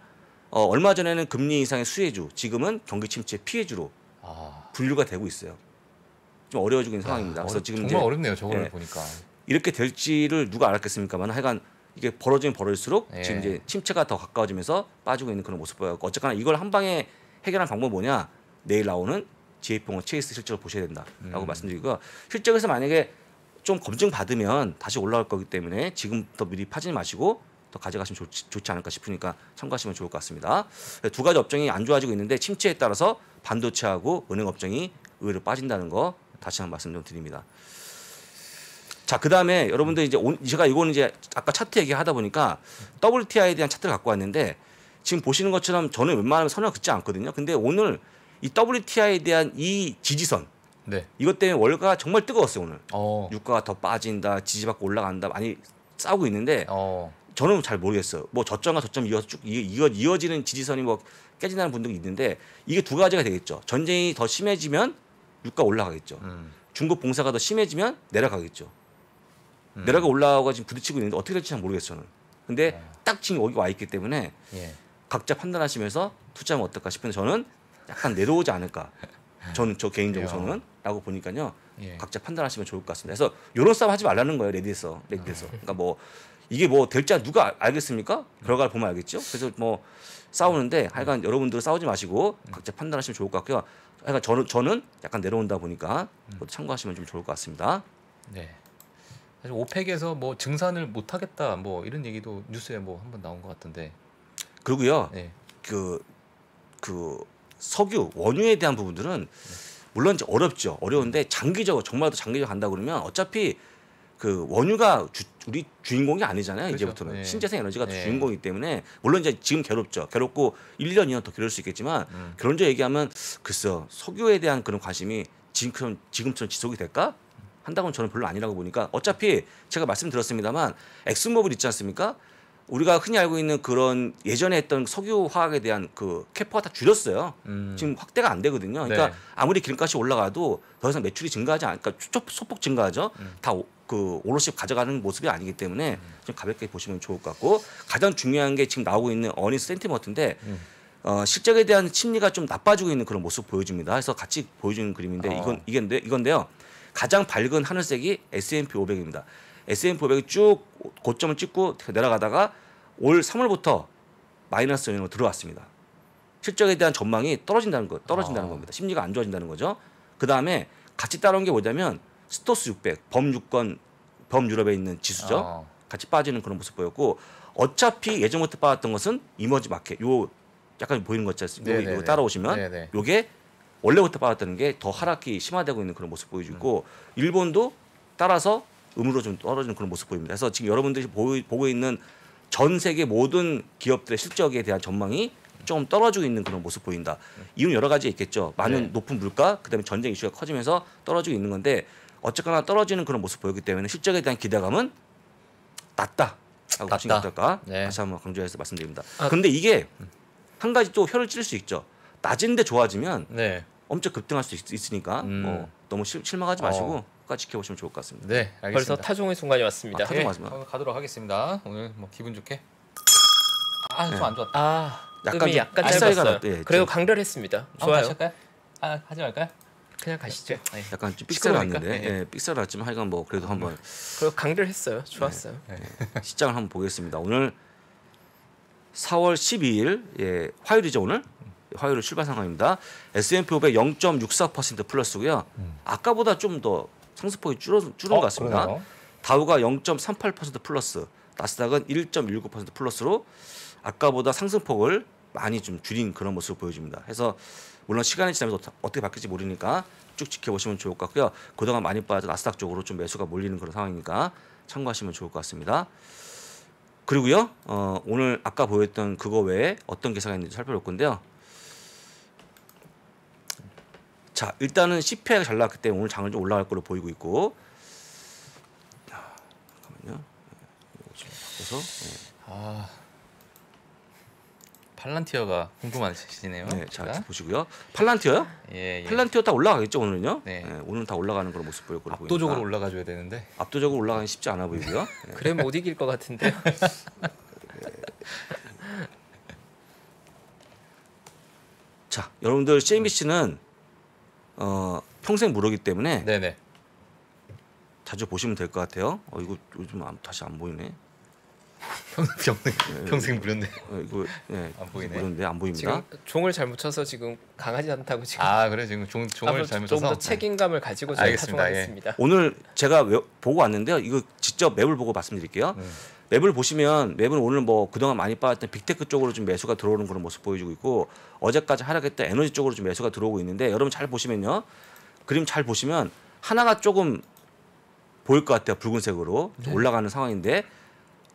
어, 얼마 전에는 금리 인상의 수혜주, 지금은 경기 침체 피해주로 아. 분류가 되고 있어요. 좀 어려워지고 있는 아, 상황입니다. 그래서 어렵, 지금 정말 이제, 어렵네요. 저거를 예, 보니까 이렇게 될지를 누가 알았겠습니까만 하여간 이게 벌어지면 벌어질수록 예. 지금 이제 침체가 더 가까워지면서 빠지고 있는 그런 모습 보여요. 어쨌거나 이걸 한 방에 해결하 방법은 뭐냐? 내일 나오는 g a 평어 체이스 실적을 보셔야 된다라고 음. 말씀드리고요. 실적에서 만약에 좀 검증 받으면 다시 올라올 거기 때문에 지금 더 미리 파지 마시고 더 가져가시면 좋지, 좋지 않을까 싶으니까 참고하시면 좋을 것 같습니다. 두 가지 업종이 안 좋아지고 있는데 침체에 따라서 반도체하고 은행 업종이 의외로 빠진다는 거 다시 한번 말씀 좀 드립니다. 자, 그 다음에 여러분들 이제 온, 제가 이거는 이제 아까 차트 얘기하다 보니까 WTI에 대한 차트를 갖고 왔는데 지금 보시는 것처럼 저는 웬만하면 선을 긋지 않거든요. 근데 오늘 이 WTI에 대한 이 지지선 네. 이것 때문에 월가가 정말 뜨거웠어요 오늘. 어. 유가가 더 빠진다, 지지받고 올라간다 많이 싸우고 있는데 어. 저는 잘 모르겠어요. 뭐 저점과 저점 이어서 쭉 이어, 이어지는 지지선이 뭐 깨진다는 분들이 있는데 이게 두 가지가 되겠죠. 전쟁이 더 심해지면 유가 올라가겠죠. 음. 중국 봉사가 더 심해지면 내려가겠죠. 음. 내려가 올라오가 지금 부딪히고 있는데 어떻게 될지 잘 모르겠어요. 저는. 근데 네. 딱 지금 여기 와 있기 때문에 예. 각자 판단하시면서 투자하면 어떨까 싶은데 저는 약간 내려오지 않을까. 저는 저 개인적으로 저는 라고 보니까요. 예. 각자 판단하시면 좋을 것 같습니다. 그래서 요런 싸움 하지 말라는 거예요. 레디에서. 레디에서. 음. 그러니까 뭐 이게 뭐 될지 누가 알겠습니까? 결과를 보면 알겠죠. 그래서 뭐 싸우는데 음. 하여간 여러분들 싸우지 마시고 음. 각자 판단하시면 좋을 것 같고요. 하여간 저는 저는 약간 내려온다 보니까 참고하시면 좀 좋을 것 같습니다. 네. 사실 오펙에서 뭐 증산을 못 하겠다 뭐 이런 얘기도 뉴스에 뭐 한번 나온 것 같은데. 그리고요. 네. 그그 그 석유 원유에 대한 부분들은 물론 이제 어렵죠. 어려운데 장기적으로 정말 로 장기적으로 간다 그러면 어차피 그 원유가 주, 우리 주인공이 아니잖아요. 그렇죠. 이제부터는 네. 신재생 에너지가 네. 주인공이기 때문에 물론 이제 지금 괴롭죠. 괴롭고 1년 2년 더 괴로울 수 있겠지만 음. 결론적으로 얘기하면 글쎄 석유에 대한 그런 관심이 지금처럼 지금처럼 지속이 될까? 한다고는 저는 별로 아니라고 보니까 어차피 제가 말씀드렸습니다만 엑스모빌 있지 않습니까? 우리가 흔히 알고 있는 그런 예전에 했던 석유 화학에 대한 그 캐퍼가 다 줄였어요. 음. 지금 확대가 안 되거든요. 그러니까 네. 아무리 기름값이 올라가도 더 이상 매출이 증가하지 않으니까 그러니까 소폭 증가하죠. 음. 다그 오롯이 가져가는 모습이 아니기 때문에 음. 좀 가볍게 보시면 좋을 것 같고 가장 중요한 게 지금 나오고 있는 어니스 센티머트인데 음. 어, 실적에 대한 심리가 좀 나빠지고 있는 그런 모습 보여줍니다. 그래서 같이 보여주는 그림인데 어. 이건 이건데 이건데요. 가장 밝은 하늘색이 S&P 500입니다. S&P 500이 쭉 고점을 찍고 내려가다가 올 3월부터 마이너스 영향으로 들어왔습니다. 실적에 대한 전망이 떨어진다는 것, 떨어진다는 아. 겁니다. 심리가 안 좋아진다는 거죠. 그 다음에 같이 따라온 게 뭐냐면 스토스 600, 범유권, 범유럽에 있는 지수죠. 아. 같이 빠지는 그런 모습 보였고 어차피 예전부터 빠졌던 것은 이머지 마켓, 요 약간 보이는 것 같지 않습니까? 네, 네, 이거 네. 따라오시면 네네. 요게 원래부터 빠졌다는 게더 하락이 심화되고 있는 그런 모습 보여주고 음. 일본도 따라서 음으로 좀 떨어지는 그런 모습 보입니다. 그래서 지금 여러분들이 보고 있는 전 세계 모든 기업들의 실적에 대한 전망이 조금 떨어지고 있는 그런 모습 보인다. 이유는 여러 가지 있겠죠. 많은 네. 높은 물가, 그다음에 전쟁 이슈가 커지면서 떨어지고 있는 건데 어쨌거나 떨어지는 그런 모습 보이기 때문에 실적에 대한 기대감은 낮다. 라고 보시면 어떨까? 네. 다시 한번 강조해서 말씀드립니다. 아, 근데 이게 한 가지 또 혀를 찔 수 있죠. 낮은데 좋아지면 네. 엄청 급등할 수 있, 으니까 음. 어, 너무 실, 망하지 마시고 어. 끝까지 지켜보시면 좋을 것 같습니다. 네, 알겠습니다. 벌써 타종의 순간이 왔습니다. 아, 타종 맞습니다. 네, 가도록 하겠습니다. 오늘 뭐 기분 좋게. 아, 좀안 네. 좋았다. 아, 약간 좀 약간 짧았어요. 예, 그래도 강렬했습니다. 좋아요. 할 아, 하지 말까요? 그냥 가시죠. 네. 약간 좀 삑살 났는데, 네. 예, 삑살 예. 났지만 예, 하여간 뭐 그래도 음. 한번. 그리고 강렬했어요. 좋았어요. 네. 네. 시장을 한번 보겠습니다. 오늘 4월 12일 예, 화요일이죠 오늘. 화요일 출발 상황입니다. S&P 500 0.64% 플러스고요. 음. 아까보다 좀 더 상승폭이 줄어 줄은 어, 것 같습니다. 그래요? 다우가 0.38% 플러스, 나스닥은 1.19% 플러스로 아까보다 상승폭을 많이 좀 줄인 그런 모습을 보여줍니다. 해서 물론 시간이 지나면서 어떻게 바뀔지 모르니까 쭉 지켜보시면 좋을 것 같고요. 그동안 많이 빠져 나스닥 쪽으로 좀 매수가 몰리는 그런 상황이니까 참고하시면 좋을 것 같습니다. 그리고요, 어, 오늘 아까 보였던 그거 외에 어떤 기사가 있는지 살펴볼 건데요. 자 일단은 CPI가 잘 나왔기 때문에 오늘 장을좀 올라갈 걸로 보이고 있고 잠깐만요 네, 바꿔서 네. 아 팔란티어가 궁금하시네요. 네, 제 그러니까. 보시고요. 팔란티어요? 예, 예. 팔란티어 다 올라가겠죠 오늘은요. 네. 네 오늘 다 올라가는 그런 모습 보일 거로 보입니다. 압도적으로 보이니까. 올라가줘야 되는데. 압도적으로 올라가기 쉽지 않아 보이고요. 네. 그래 못 이길 것 같은데. 네. 자, 여러분들 CNBC는 어, 평생 무료기 때문에 네네. 자주 보시면 될 것 같아요. 어, 이거 요즘 안, 다시 안 보이네. 평생 평생 무료인데 네. 어, 이거 예, 안 보이네. 무료인데 안 보입니다. 지금 종을 잘못 쳐서 지금 강하지 않다고 지금. 아 그래 지금 종 종을 잘못 쳐서 좀더 책임감을 가지고 저희가 겠습니다 예. 오늘 제가 외, 보고 왔는데요. 이거 직접 맵을 보고 말씀드릴게요. 음. 맵을 보시면 맵은 오늘 뭐 그동안 많이 빠졌던 빅테크 쪽으로 좀 매수가 들어오는 그런 모습 보여주고 있고 어제까지 하락했던 에너지 쪽으로 좀 매수가 들어오고 있는데 여러분 잘 보시면요. 그림 잘 보시면 하나가 조금 보일 것 같아요. 붉은색으로 네. 올라가는 상황인데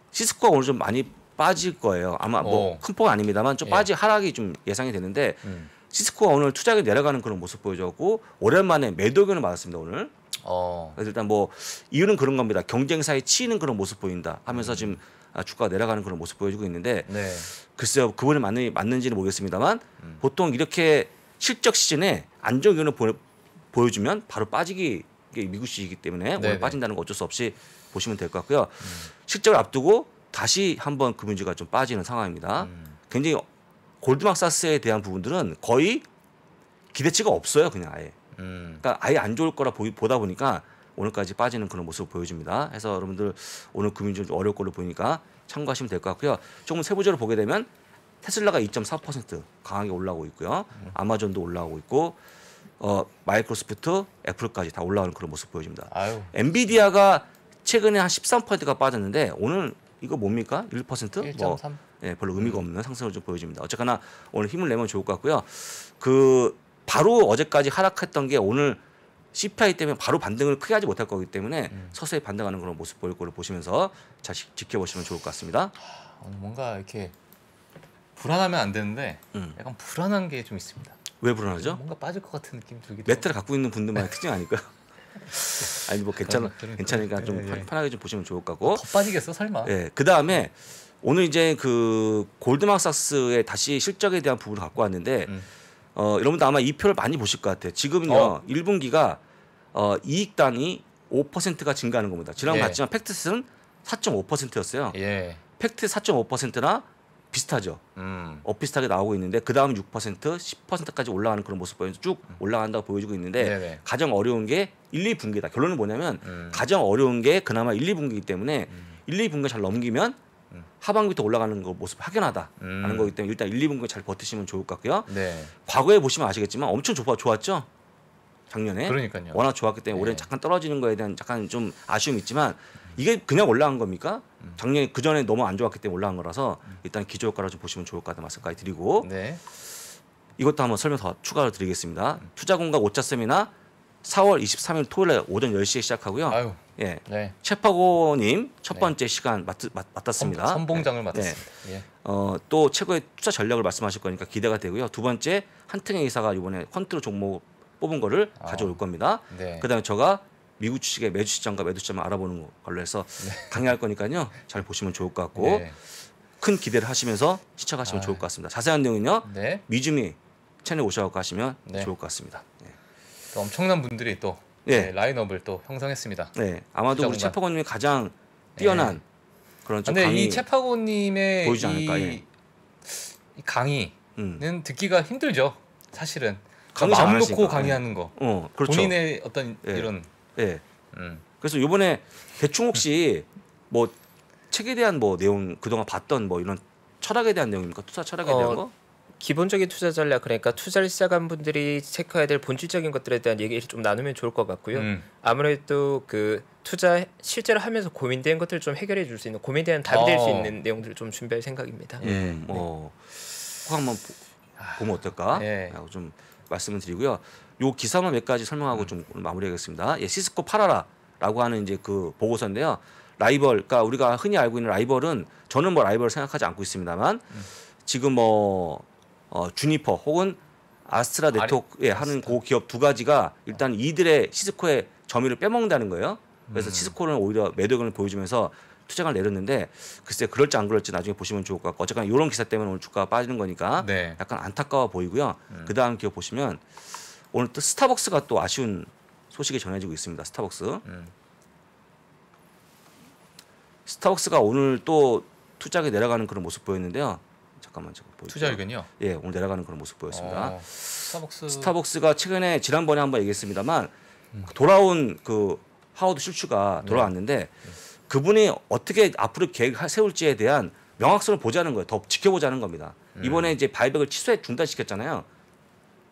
시스코가 오늘 좀 많이 빠질 거예요. 아마 뭐큰 어. 폭은 아닙니다만 좀 빠지 예. 하락이 좀 예상이 되는데 음. 시스코가 오늘 투자액이 내려가는 그런 모습 보여줬고 오랜만에 매도 견을 받았습니다 오늘 어. 그래서 일단 뭐 이유는 그런 겁니다. 경쟁사에 치이는 그런 모습 보인다 하면서 지금 음. 아, 주가가 내려가는 그런 모습 보여주고 있는데 네. 글쎄요 그분이 맞는, 맞는지는 모르겠습니다만 음. 보통 이렇게 실적 시즌에 안정 기운을 보, 보여주면 바로 빠지기 미국시이기 때문에 네네. 오늘 빠진다는 거 어쩔 수 없이 보시면 될 것 같고요. 음. 실적을 앞두고 다시 한번 금융주가좀 빠지는 상황입니다. 음. 굉장히 골드막사스에 대한 부분들은 거의 기대치가 없어요, 그냥 아예. 예. 그러니까 아예 안 좋을 거라 보 보다 보니까 오늘까지 빠지는 그런 모습을 보여줍니다. 해서 여러분들 오늘 금융 좀 어려울 걸로 보이니까 참고하시면 될 것 같고요. 조금 세부적으로 보게 되면 테슬라가 2.4% 강하게 올라오고 있고요. 아마존도 올라오고 있고 어, 마이크로소프트, 애플까지 다 올라오는 그런 모습 보여집니다. 아유. 엔비디아가 최근에 한 13%가 빠졌는데 오늘 이거 뭡니까? 1%? 1.3? 뭐, 예, 별로 의미가 음. 없는 상승을 좀 보여집니다. 어쨌거나 오늘 힘을 내면 좋을 것 같고요. 그 바로 어제까지 하락했던 게 오늘 CPI 때문에 바로 반등을 크게 하지 못할 거기 때문에 음. 서서히 반등하는 그런 모습 보일 거를 보시면서 잘 지켜보시면 좋을 것 같습니다. 어, 뭔가 이렇게 불안하면 안 되는데 음. 약간 불안한 게 좀 있습니다. 왜 불안하죠? 뭔가 빠질 것 같은 느낌 들기도 메탈 갖고 있는 분들만의 특징 아닐까요? 아니 뭐괜찮 그런, 그런, 괜찮으니까 그런, 그렇죠. 예, 예, 편하게 좀 보시면 좋을 것 같고 더 빠지겠어 설마? 예. 그 다음에 오늘 이제 그 골드만삭스의 다시 실적에 대한 부분을 갖고 왔는데 음. 어, 여러분도 아마 이 표를 많이 보실 것 같아요. 지금요 어. 1분기가 어, 이익 단위 5%가 증가하는 겁니다. 지난번 예. 봤지만 팩트스는 4.5%였어요. 예. 팩트 4.5%나 비슷하죠. 음. 엇비슷하게 나오고 있는데 그 다음 6% 10%까지 올라가는 그런 모습 보면서 쭉 음. 올라간다고 보여지고 있는데 네네. 네. 가장 어려운 게 1, 2분기다. 결론은 뭐냐면 음. 가장 어려운 게 그나마 1, 2분기이기 때문에 음. 1, 2분기 잘 넘기면 하반기부터 올라가는 거 모습 확연하다라는 음. 거기 때문에 일단 1, 2분기 잘 버티시면 좋을 것 같고요. 네. 과거에 보시면 아시겠지만 엄청 좋아, 좋았죠. 작년에 그러니까요. 워낙 좋았기 때문에 네. 올해는 잠깐 떨어지는 거에 대한 잠깐 좀 아쉬움이 있지만 이게 그냥 올라간 겁니까? 음. 작년에 그 전에 너무 안 좋았기 때문에 올라간 거라서 음. 일단 기조 효과를좀 보시면 좋을 것 같다 말씀까지 드리고 네. 이것도 한번 설명 더 추가로 드리겠습니다. 음. 투자공과 오차세미나 4월 23일 토요일 날 오전 10시에 시작하고요. 아유, 예. 네. 체파고 님첫 네. 번째 네. 시간 맡, 맡, 았습니다 선봉장을 예. 맡았습니다. 예. 예. 어, 또 최고의 투자 전략을 말씀하실 거니까 기대가 되고요. 두 번째 한승의 이사가 이번에 컨트롤 종목 뽑은 거를 아, 가져올 겁니다. 네. 그다음에 저가 미국 주식의 매주 시장과 매도 시장을 알아보는 걸로 해서 네. 강의할 거니까요. 잘 보시면 좋을 것 같고 네. 큰 기대를 하시면서 시청하시면 아, 좋을 것 같습니다. 자세한 내용은요. 미주미 채널 오셔서 하시면 좋을 것 같습니다. 예. 또 엄청난 분들이 또 네. 라인업을 또 형성했습니다. 네, 아마도 우리 채파고님이 가장 뛰어난 네. 그런 좀 근데 이 채파고님의 보이지 않을까, 이, 예. 이 강의는 음. 듣기가 힘들죠. 사실은 강의 니까 그러니까 마음 놓고 강의하는 예. 거. 어, 그렇죠. 본인의 어떤 이런. 예. 음. 그래서 요번에 대충 혹시 뭐 책에 대한 뭐 내용 그동안 봤던 뭐 이런 철학에 대한 내용입니까? 투사 철학에 어, 대한 거? 기본적인 투자 전략 그러니까 투자를 시작한 분들이 체크해야 될 본질적인 것들에 대한 얘기를 좀 나누면 좋을 것 같고요. 음. 아무래도 그 투자 실제로 하면서 고민된 것들을 좀 해결해 줄 수 있는 고민에 대한 답이 될수 어. 있는 내용들을 좀 준비할 생각입니다. 예. 음. 네. 어. 꼭 한번 보, 아. 보면 어떨까? 예. 네. 하고 좀 말씀을 드리고요. 요 기사만 몇 가지 설명하고 음. 좀 마무리하겠습니다. 예, 시스코 팔아라라고 하는 이제 그 보고서인데요. 라이벌, 그러니까 우리가 흔히 알고 있는 라이벌은 저는 뭐 라이벌 생각하지 않고 있습니다만 음. 지금 뭐 어, 주니퍼 혹은 아스트라 네트워크에 하는 고 기업 두 가지가 일단 이들의 시스코의 점유를 빼먹는다는 거예요. 그래서 음. 시스코는 오히려 매도금을 보여주면서 투자가 내렸는데 글쎄 그럴지 안 그럴지 나중에 보시면 좋을 것 같고 어쨌거나 이런 기사 때문에 오늘 주가가 빠지는 거니까 네. 약간 안타까워 보이고요. 음. 그 다음 기업 보시면 오늘 또 스타벅스가 또 아쉬운 소식이 전해지고 있습니다. 스타벅스. 음. 스타벅스가 오늘 또 투자가 내려가는 그런 모습 보였는데요. 잠깐만 제 보여. 투자 의견이요? 예, 오늘 내려가는 그런 모습 보였습니다. 어, 스타벅스 스타벅스가 최근에 지난번에 한번 얘기했습니다만 음. 돌아온 그 하워드 슐츠가 네. 돌아왔는데 네. 그분이 어떻게 앞으로 계획 세울지에 대한 명확성을 보자는 거예요. 더 지켜보자는 겁니다. 음. 이번에 이제 바이백을 취소해 중단시켰잖아요.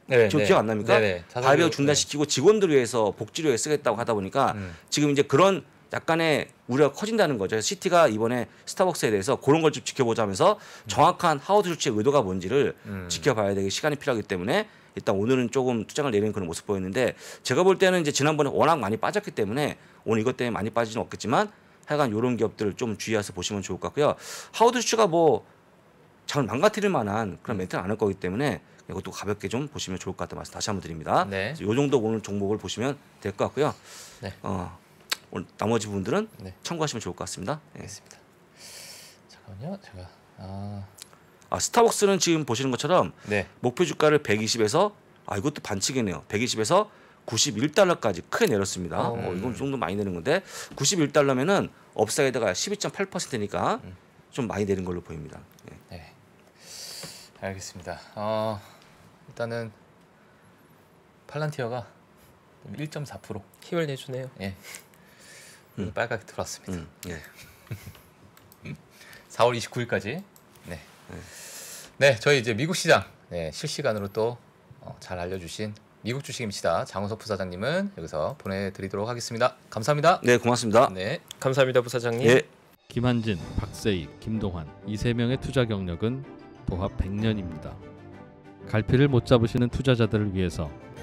네, 기억, 네. 기억 안 납니까? 네, 네. 바이백 네. 중단시키고 직원들 위해서 복지를 위해 쓰겠다고 하다 보니까 음. 지금 이제 그런 약간의 우려가 커진다는 거죠. 시티가 이번에 스타벅스에 대해서 그런 걸 좀 지켜보자 면서 정확한 하워드 조치의 의도가 뭔지를 음. 지켜봐야 되기 시간이 필요하기 때문에 일단 오늘은 조금 투자를 내리는 그런 모습 보였는데 제가 볼 때는 이제 지난번에 워낙 많이 빠졌기 때문에 오늘 이것 때문에 많이 빠지는 없겠지만 하여간 이런 기업들을 좀 주의해서 보시면 좋을 것 같고요. 하워드 조치가 뭐 잘 망가뜨릴 만한 그런 멘트는 않을 거기 때문에 이것도 가볍게 좀 보시면 좋을 것 같다 말씀 다시 한번 드립니다. 네. 이 정도 오늘 종목을 보시면 될 것 같고요. 네. 어, 오늘 나머지 분들은 네. 참고하시면 좋을 것 같습니다. 예. 알겠습니다. 잠깐요 제가 아... 아 스타벅스는 지금 보시는 것처럼 네. 목표 주가를 120에서 아 이것도 반칙이네요. 120에서 91달러까지 크게 내렸습니다. 아. 어, 이건 좀 더 많이 내는 건데 91달러면은 업사이드가 12.8%니까 음. 좀 많이 내린 걸로 보입니다. 예. 네. 알겠습니다. 어, 일단은 팔란티어가 1.4% 힘을 내주네요. 예. 음. 음. 빨갛게 돌았습니다. 음. 예. 음. 네. 4월 29일까지. 네. 네, 저희 이제 미국 시장 네, 실시간으로 또잘 어, 알려주신 미국 주식입니다. 장우석 부사장님은 여기서 보내드리도록 하겠습니다. 감사합니다. 네, 고맙습니다. 네, 감사합니다, 부사장님. 예. 김한진, 박세익, 김동환 이 세 명의 투자 경력은 도합 100년입니다. 갈피를 못 잡으시는 투자자들을 위해서